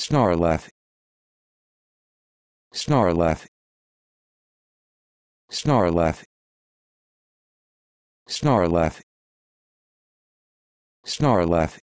Snarlath Snarlath Snarlath Snarlath Snarlath